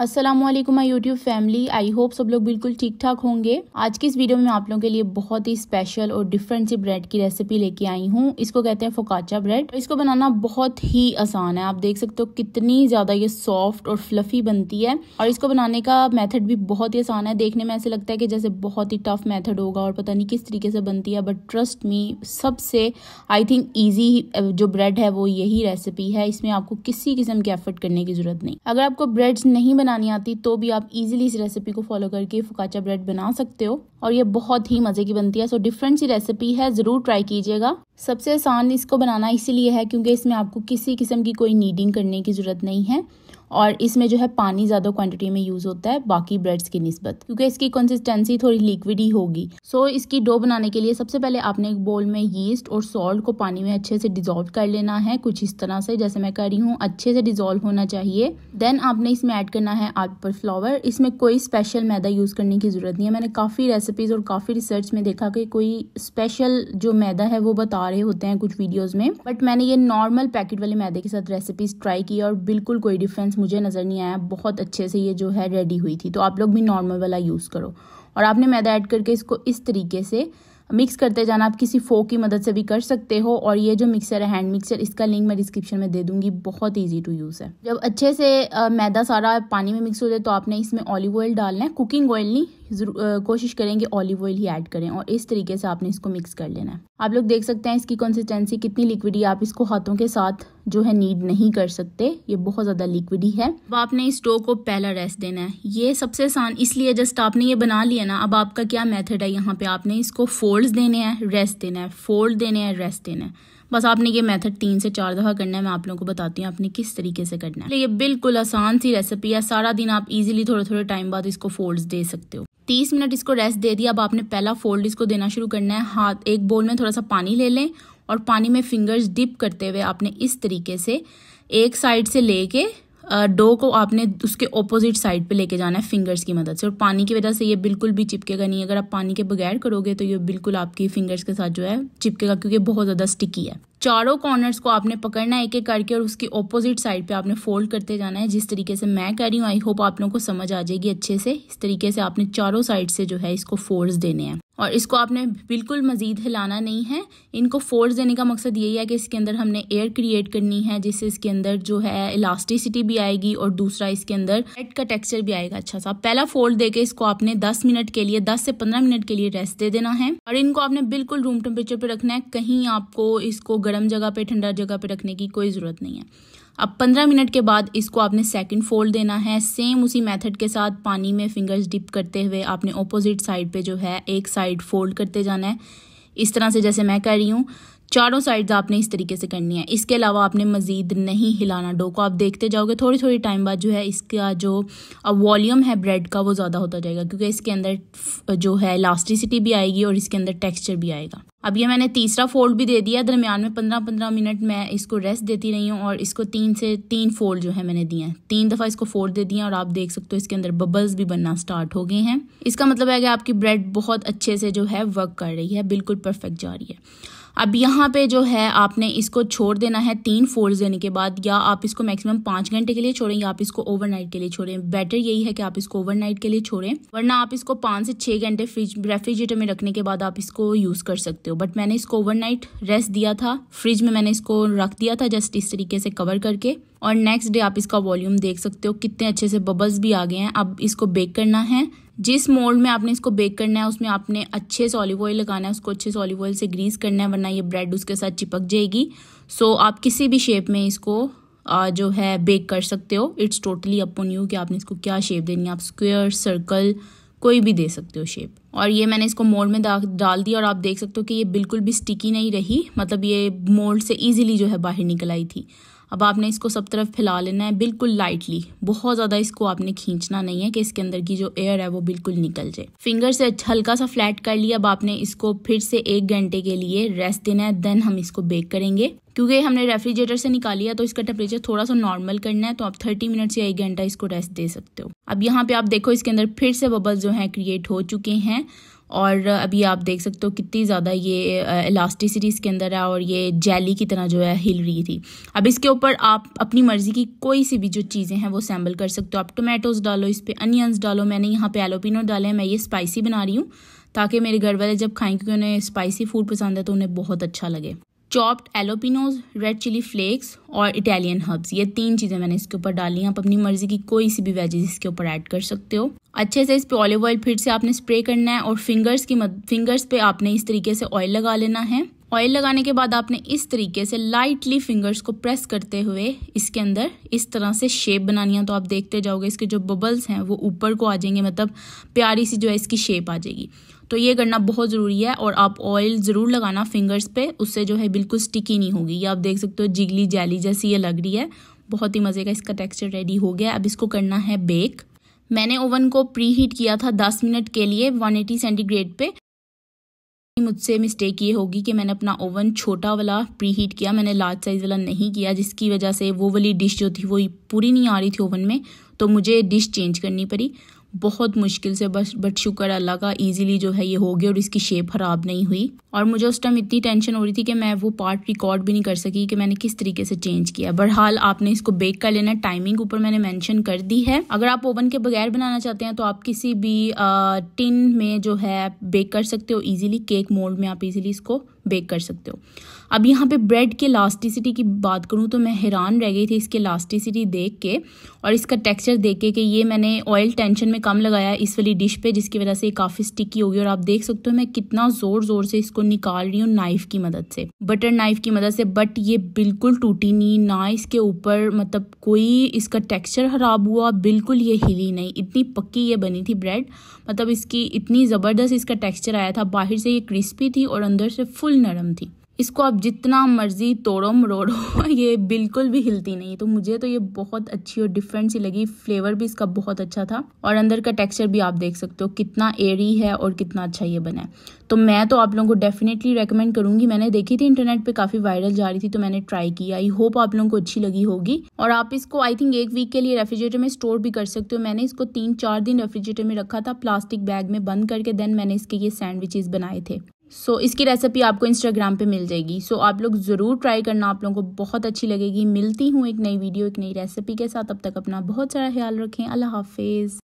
Aslam my YouTube family I hope सब लोग बिल्कुल ठीक ठाक होंगे आज की इस वीडियो में आप लोगों के लिए बहुत ही स्पेशल और डिफरेंट सी ब्रेड की रेसिपी लेके आई हूँ इसको कहते हैं फोकाचा ब्रेड इसको बनाना बहुत ही आसान है आप देख सकते हो कितनी ज़्यादा ये सॉफ्ट और फ्लफी बनती है और इसको बनाने का मेथड भी बहुत ही आसान है देखने में ऐसे लगता है कि जैसे बहुत ही टफ मैथड होगा और पता नहीं किस तरीके से बनती है बट ट्रस्ट मी सबसे आई थिंक ईजी जो ब्रेड है वो यही रेसिपी है इसमें आपको किसी किस्म के एफर्ट करने की जरूरत नहीं अगर आपको ब्रेड नहीं बना बनानी आती तो भी आप इजीली इस रेसिपी को फॉलो करके फुकाचा ब्रेड बना सकते हो और ये बहुत ही मज़े की बनती है सो डिफरेंट सी रेसिपी है ज़रूर ट्राई कीजिएगा सबसे आसान इसको बनाना इसीलिए है क्योंकि इसमें आपको किसी किस्म की कोई नीडिंग करने की ज़रूरत नहीं है और इसमें जो है पानी ज़्यादा क्वांटिटी में यूज़ होता है बाकी ब्रेड्स की निस्बत क्योंकि इसकी कंसिस्टेंसी थोड़ी लिक्विड ही होगी सो so, इसकी डो बनाने के लिए सबसे पहले आपने एक बोल में यीस्ट और सॉल्ट को पानी में अच्छे से डिजोल्व कर लेना है कुछ इस तरह से जैसे मैं कर रही हूँ अच्छे से डिजोल्व होना चाहिए देन आपने इसमें ऐड करना है आर्ट पर फ्लावर इसमें कोई स्पेशल मैदा यूज़ करने की ज़रूरत नहीं है मैंने काफ़ी रेसिपीज़ और काफ़ी रिसर्च में देखा कि कोई स्पेशल जो मैदा है वो बता रहे होते हैं कुछ वीडियोज़ में बट मैंने ये नॉर्मल पैकेट वाले मैदे के साथ रेसिपीज़ ट्राई की और बिल्कुल कोई डिफरेंस मुझे नज़र नहीं आया बहुत अच्छे से ये जो है रेडी हुई थी तो आप लोग भी नॉर्मल वाला यूज़ करो और आपने मैदा ऐड करके इसको इस तरीके से मिक्स करते जाना आप किसी फोक की मदद से भी कर सकते हो और ये जो मिक्सर है हैंड मिक्सर इसका लिंक मैं डिस्क्रिप्शन में दे दूंगी बहुत इजी टू यूज़ है जब अच्छे से मैदा सारा पानी में मिक्स हो जाए तो आपने इसमें ऑलिव ऑयल डालना है कुकिंग ऑयल नहीं कोशिश करेंगे ऑलिव ऑयल ही ऐड करें और इस तरीके से आपने इसको मिक्स कर लेना है आप लोग देख सकते हैं इसकी कंसिस्टेंसी कितनी लिक्विडी आप इसको हाथों के साथ जो है नीड नहीं कर सकते ये बहुत ज़्यादा लिक्विडी है अब आपने इस डो को पहला रेस्ट देना है ये सबसे आसान इसलिए जस्ट आपने ये बना लिया ना अब आपका क्या मेथड है यहाँ पे आपने इसको फोल्ड देने हैं रेस्ट देना है फोल्ड देने हैं रेस्ट देना है बस आपने ये मेथड तीन से चार दफ़ा करना है मैं आप लोगों को बताती हूँ आपने किस तरीके से करना है ये बिल्कुल आसान सी रेसिपी है सारा दिन आप इजीली थोड़े थोड़े टाइम बाद इसको फोल्ड्स दे सकते हो तीस मिनट इसको रेस्ट दे दिया अब आपने पहला फोल्ड इसको देना शुरू करना है हाथ एक बोल में थोड़ा सा पानी ले लें और पानी में फिंगर्स डिप करते हुए आपने इस तरीके से एक साइड से लेके डो को आपने उसके ऑपोजिट साइड पे लेके जाना है फिंगर्स की मदद से और पानी की वजह से ये बिल्कुल भी चिपकेगा नहीं अगर आप पानी के बगैर करोगे तो ये बिल्कुल आपकी फिंगर्स के साथ जो है चिपकेगा क्योंकि बहुत ज़्यादा स्टिकी है चारों कॉर्नर्स को आपने पकड़ना है एक एक करके और उसकी ऑपोजिट साइड पे आपने फोल्ड करते जाना है जिस तरीके से मैं कह रही हूँ आई होप आप लोगों को समझ आ जाएगी अच्छे से इस तरीके से आपने चारों साइड से जो है इसको फोर्स देने हैं और इसको आपने बिल्कुल मज़ीद हिलाना नहीं है इनको फोर्स देने का मकसद यही है कि इसके अंदर हमने एयर क्रिएट करनी है जिससे इसके अंदर जो है इलास्टिसिटी भी आएगी और दूसरा इसके अंदर हेड का टेक्सचर भी आएगा अच्छा सा पहला फोल्ड देके इसको आपने 10 मिनट के लिए 10 से 15 मिनट के लिए रेस्ट दे देना है और इनको आपने बिल्कुल रूम टेम्परेचर पर रखना है कहीं आपको इसको गर्म जगह पे ठंडा जगह पे रखने की कोई ज़रूरत नहीं है अब पंद्रह मिनट के बाद इसको आपने सेकंड फोल्ड देना है सेम उसी मेथड के साथ पानी में फिंगर्स डिप करते हुए आपने ऑपोजिट साइड पे जो है एक साइड फोल्ड करते जाना है इस तरह से जैसे मैं कर रही हूँ चारों साइड्स आपने इस तरीके से करनी है इसके अलावा आपने मज़ीद नहीं हिलाना डो को आप देखते जाओगे थोड़ी थोड़ी टाइम बाद जो है इसका जो वॉल्यूम है ब्रेड का वो ज़्यादा होता जाएगा क्योंकि इसके अंदर जो है इलास्टिसिटी भी आएगी और इसके अंदर टेक्स्चर भी आएगा अब ये मैंने तीसरा फोल्ड भी दे दिया दरमियान में पंद्रह पंद्रह मिनट मैं इसको रेस्ट देती रही हूँ और इसको तीन से तीन फोल्ड जो है मैंने दिए हैं तीन दफ़ा इसको फोल्ड दे दिए और आप देख सकते हो इसके अंदर बबल्स भी बनना स्टार्ट हो गए हैं इसका मतलब है कि आपकी ब्रेड बहुत अच्छे से जो है वर्क कर रही है बिल्कुल परफेक्ट जा रही है अब यहाँ पे जो है आपने इसको छोड़ देना है तीन फोर्स देने के बाद या आप इसको मैक्सिमम पाँच घंटे के लिए छोड़ें या आप इसको ओवरनाइट के लिए छोड़ें बेटर यही है कि आप इसको ओवरनाइट के लिए छोड़ें वरना आप इसको पाँच से छः घंटे फ्रिज रेफ्रिजरेटर में रखने के बाद आप इसको यूज़ कर सकते हो बट मैंने इसको ओवरनाइट रेस्ट दिया था फ्रिज में मैंने इसको रख दिया था जस्ट इस तरीके से कवर करके और नेक्स्ट डे आप इसका वॉल्यूम देख सकते हो कितने अच्छे से बबल्स भी आ गए हैं अब इसको बेक करना है जिस मोल्ड में आपने इसको बेक करना है उसमें आपने अच्छे से ऑलिव ऑयल लगाना है उसको अच्छे से ऑलिव ऑयल से ग्रीस करना है वरना ये ब्रेड उसके साथ चिपक जाएगी सो so, आप किसी भी शेप में इसको जो है बेक कर सकते हो इट्स टोटली अपन यू कि आपने इसको क्या शेप देनी है आप स्क्वेयर सर्कल कोई भी दे सकते हो शेप और ये मैंने इसको मोल्ड में डाल दिया और आप देख सकते हो कि ये बिल्कुल भी स्टिकी नहीं रही मतलब ये मोल्ड से ईजिली जो है बाहर निकल आई थी अब आपने इसको सब तरफ फैला लेना है बिल्कुल लाइटली बहुत ज़्यादा इसको आपने खींचना नहीं है कि इसके अंदर की जो एयर है वो बिल्कुल निकल जाए फिंगर से हल्का सा फ्लैट कर लिया अब आपने इसको फिर से एक घंटे के लिए रेस्ट देना है देन हम इसको बेक करेंगे क्योंकि हमने रेफ्रिजरेटर से निकाली है तो इसका टेम्परेचर थोड़ा सा नॉर्मल करना है तो आप 30 मिनट या एक घंटा इसको रेस्ट दे सकते हो अब यहाँ पे आप देखो इसके अंदर फिर से बबल जो है क्रिएट हो चुके हैं और अभी आप देख सकते हो कितनी ज़्यादा ये इलास्टिसिटी इसके अंदर है और ये जेली की तरह जो है हिल रही थी अब इसके ऊपर आप अपनी मर्ज़ी की कोई सी भी जो चीज़ें हैं वो सैम्बल कर सकते हो आप टोमेटोज़ डालो इस पर अनियंस डालो मैंने यहाँ पे एलोपिनो डाले हैं मैं ये स्पाइसी बना रही हूँ ताकि मेरे घर वाले जब खाएँ क्योंकि उन्हें स्पाइसी फूड पसंद है तो उन्हें बहुत अच्छा लगे chopped jalapenos red chilli flakes और इटालियन हर्ब्स ये तीन चीज़ें मैंने इसके ऊपर डाली हैं आप अपनी मर्ज़ी की कोई सी भी वेजेज इसके ऊपर ऐड कर सकते हो अच्छे से इस पे ऑलिव ऑयल फिर से आपने स्प्रे करना है और फिंगर्स की मद, फिंगर्स पे आपने इस तरीके से ऑयल लगा लेना है ऑयल लगाने के बाद आपने इस तरीके से लाइटली फिंगर्स को प्रेस करते हुए इसके अंदर इस तरह से शेप बनानी है तो आप देखते जाओगे इसके जो बबल्स हैं वो ऊपर को आ जाएंगे मतलब प्यारी सी जो है इसकी शेप आ जाएगी तो ये करना बहुत ज़रूरी है और आप ऑयल ज़रूर लगाना फिंगर्स पे उससे जो है बिल्कुल स्टिकी नहीं होगी ये आप देख सकते हो जिगली जैली जैसी ये लग रही है बहुत ही मज़े का इसका टेक्सचर रेडी हो गया अब इसको करना है बेक मैंने ओवन को प्री हीट किया था दस मिनट के लिए एटी सेंटीग्रेड पे मुझसे मिस्टेक ये होगी कि मैंने अपना ओवन छोटा वाला प्री हीट किया मैंने लार्ज साइज़ वाला नहीं किया जिसकी वजह से वो वाली डिश जो थी वो पूरी नहीं आ रही थी ओवन में तो मुझे डिश चेंज करनी पड़ी बहुत मुश्किल से बस बट शुक्र अल्लाह का ईजिली जो है ये हो गया और इसकी शेप ख़राब नहीं हुई और मुझे उस टाइम इतनी टेंशन हो रही थी कि मैं वो पार्ट रिकॉर्ड भी नहीं कर सकी कि मैंने किस तरीके से चेंज किया बहरहाल आपने इसको बेक कर लेना टाइमिंग ऊपर मैंने मैंशन कर दी है अगर आप ओवन के बगैर बनाना चाहते हैं तो आप किसी भी आ, टिन में जो है बेक कर सकते हो ईजिली केक मोल्ड में आप ईजिली इसको बेक कर सकते हो अब यहाँ पे ब्रेड की इलास्टिसिटी की बात करूँ तो मैं हैरान रह गई थी इसकी इलास्टिसिटी देख के और इसका टेक्सचर देख के कि ये मैंने ऑयल टेंशन में मैंने कम लगाया इस वाली डिश पे जिसकी वजह से काफ़ी स्टिकी होगी और आप देख सकते हो मैं कितना ज़ोर ज़ोर से इसको निकाल रही हूँ नाइफ़ की मदद से बटर नाइफ़ की मदद से बट ये बिल्कुल टूटी नहीं ना इसके ऊपर मतलब कोई इसका टेक्स्चर ख़राब हुआ बिल्कुल ये हिली नहीं इतनी पक्की ये बनी थी ब्रेड मतलब इसकी इतनी ज़बरदस्त इसका टेक्स्चर आया था बाहर से ये क्रिस्पी थी और अंदर से फुल नरम थी इसको आप जितना मर्जी तोड़ो मरोड़ो ये बिल्कुल भी हिलती नहीं तो मुझे तो ये बहुत अच्छी और डिफरेंट सी लगी फ्लेवर भी इसका बहुत अच्छा था और अंदर का टेक्सचर भी आप देख सकते हो कितना एरी है और कितना अच्छा ये बना है तो मैं तो आप लोगों को डेफिनेटली रेकमेंड करूंगी मैंने देखी थी इंटरनेट पर काफ़ी वायरल जा रही थी तो मैंने ट्राई की आई होप आप लोगों को अच्छी लगी होगी और आप इसको आई थिंक एक वीक के लिए रेफ्रिजरेटर में स्टोर भी कर सकते हो मैंने इसको तीन चार दिन रेफ्रिजरेटर में रखा था प्लास्टिक बैग में बंद करके देन मैंने इसके ये सैंडविचेस बनाए थे सो so, इसकी रेसिपी आपको इंस्टाग्राम पे मिल जाएगी सो so, आप लोग ज़रूर ट्राई करना आप लोगों को बहुत अच्छी लगेगी मिलती हूँ एक नई वीडियो एक नई रेसिपी के साथ अब तक अपना बहुत सारा ख्याल रखें अल्लाह हाफिज़